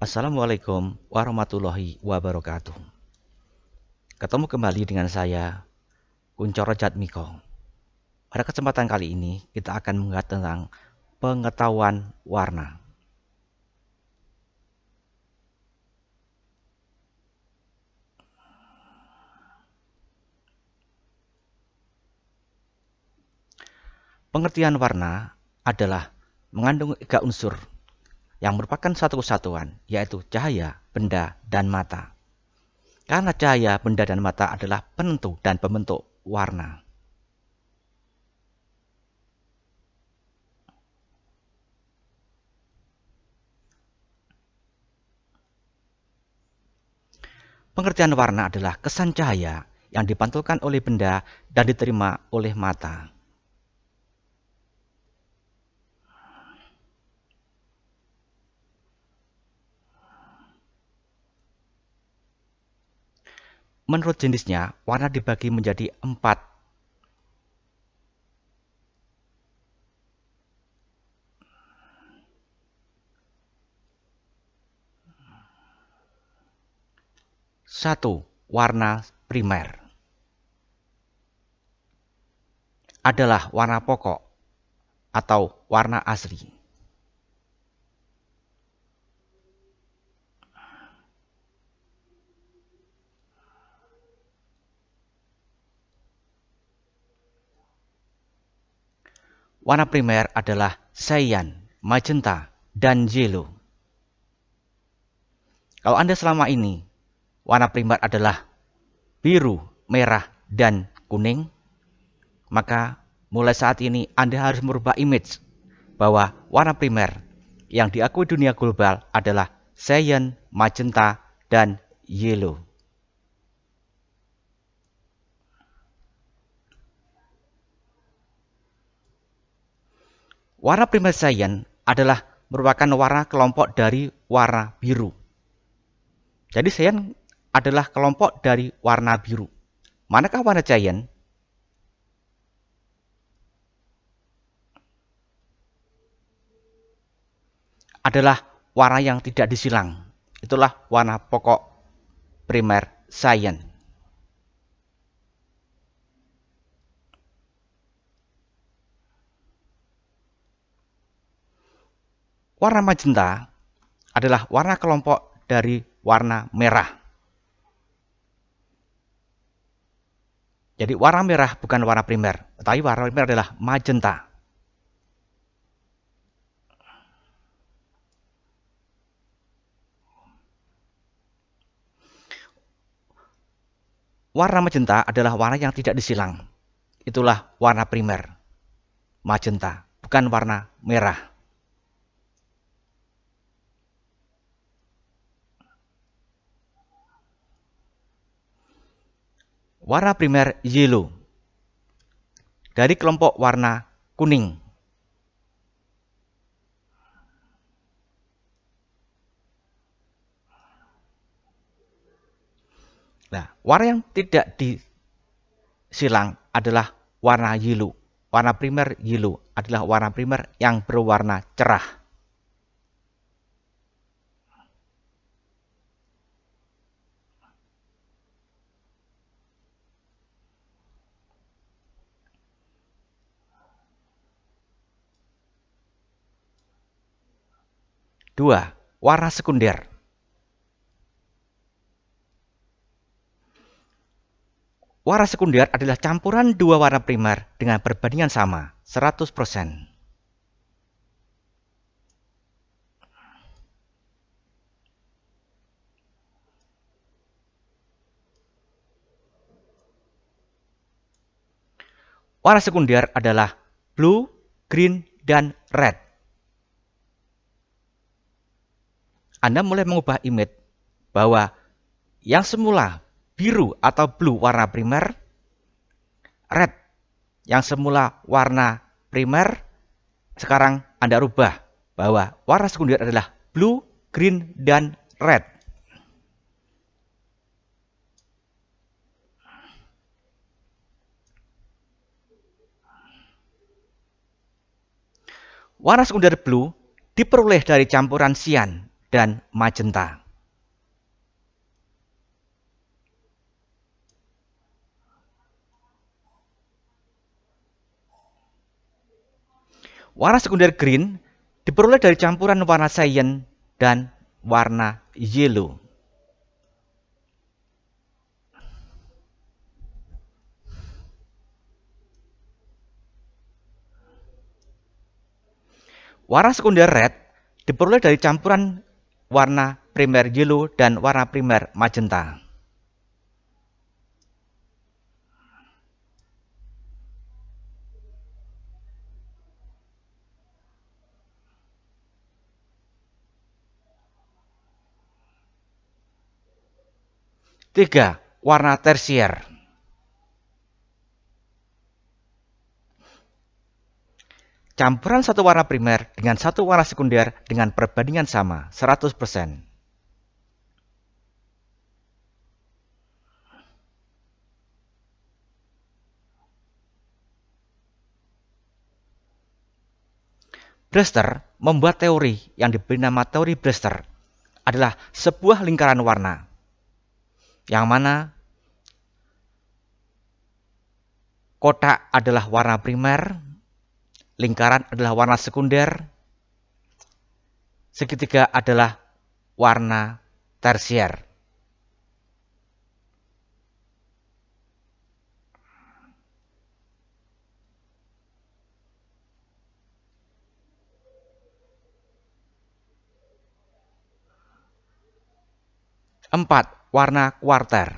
Assalamualaikum warahmatullahi wabarakatuh. Ketemu kembali dengan saya, Kuncoro Jatmiko. Pada kesempatan kali ini, kita akan membahas tentang pengetahuan warna. Pengertian warna adalah mengandung tiga unsur yang merupakan satu kesatuan, yaitu cahaya, benda, dan mata. Karena cahaya, benda, dan mata adalah penentu dan pembentuk warna. Pengertian warna adalah kesan cahaya yang dipantulkan oleh benda dan diterima oleh mata. Menurut jenisnya, warna dibagi menjadi empat. Satu, warna primer adalah warna pokok atau warna asli. Warna primer adalah cyan, magenta, dan yellow. Kalau Anda selama ini warna primer adalah biru, merah, dan kuning, maka mulai saat ini Anda harus merubah image bahwa warna primer yang diakui dunia global adalah cyan, magenta, dan yellow. Warna primer cyan adalah merupakan warna kelompok dari warna biru. Jadi cyan adalah kelompok dari warna biru. Manakah warna cyan? Adalah warna yang tidak disilang. Itulah warna pokok primer cyan. Warna magenta adalah warna kelompok dari warna merah. Jadi warna merah bukan warna primer, tapi warna primer adalah magenta. Warna magenta adalah warna yang tidak disilang. Itulah warna primer. Magenta, bukan warna merah. warna primer yellow dari kelompok warna kuning. Nah, warna yang tidak disilang adalah warna yellow. Warna primer yellow adalah warna primer yang berwarna cerah. 2. Waras sekunder. Waras sekunder adalah campuran dua warna primer dengan perbandingan sama, 100%. Warna sekunder adalah blue, green, dan red. Anda mulai mengubah image bahwa yang semula biru atau blue warna primer, red yang semula warna primer, sekarang Anda rubah bahwa warna sekunder adalah blue, green, dan red. Warna sekunder blue diperoleh dari campuran cyan dan magenta. Warna sekunder green diperoleh dari campuran warna cyan dan warna yellow. Warna sekunder red diperoleh dari campuran warna primer yellow dan warna primer magenta. Tiga, warna tersier. campuran satu warna primer dengan satu warna sekunder dengan perbandingan sama, 100%. Brewster membuat teori yang diberi nama teori Brewster adalah sebuah lingkaran warna yang mana kotak adalah warna primer, lingkaran adalah warna sekunder, segitiga adalah warna tersier. Empat, warna kuarter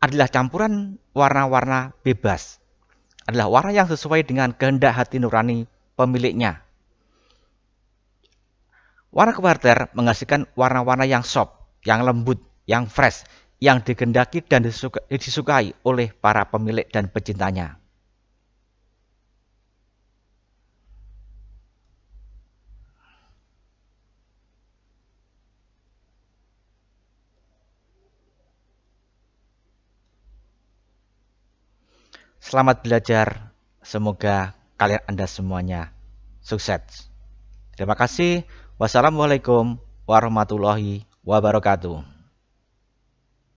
adalah campuran warna-warna bebas adalah warna yang sesuai dengan kehendak hati nurani pemiliknya. Warna kuarter menghasilkan warna-warna yang soft, yang lembut, yang fresh, yang digendaki dan disukai oleh para pemilik dan pecintanya. Selamat belajar. Semoga kalian Anda semuanya sukses. Terima kasih. Wassalamualaikum warahmatullahi wabarakatuh.